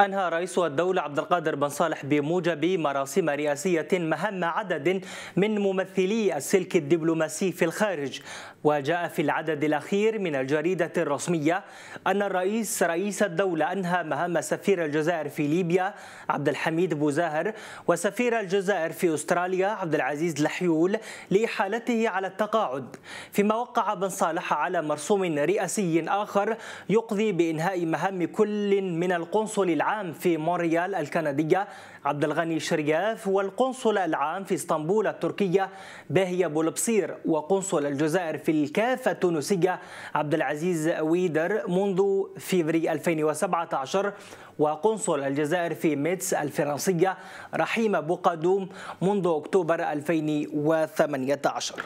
أنهى رئيس الدولة عبد القادر بن صالح بموجب مراسم رئاسية مهام عدد من ممثلي السلك الدبلوماسي في الخارج وجاء في العدد الأخير من الجريدة الرسمية أن الرئيس رئيس الدولة أنهى مهام سفير الجزائر في ليبيا عبد الحميد بوزاهر وسفير الجزائر في أستراليا عبد العزيز لحيول لإحالته على التقاعد فيما وقع بن صالح على مرسوم رئاسي آخر يقضي بإنهاء مهام كل من القنصل العام في مونريال الكندية عبد الغني شرياف والقنصل العام في اسطنبول التركية باهية بولبصير وقنصل الجزائر في الكافة التونسية عبد العزيز ويدر منذ فبراير 2017 وقنصل الجزائر في ميتس الفرنسية رحيمة بوقدوم منذ أكتوبر 2018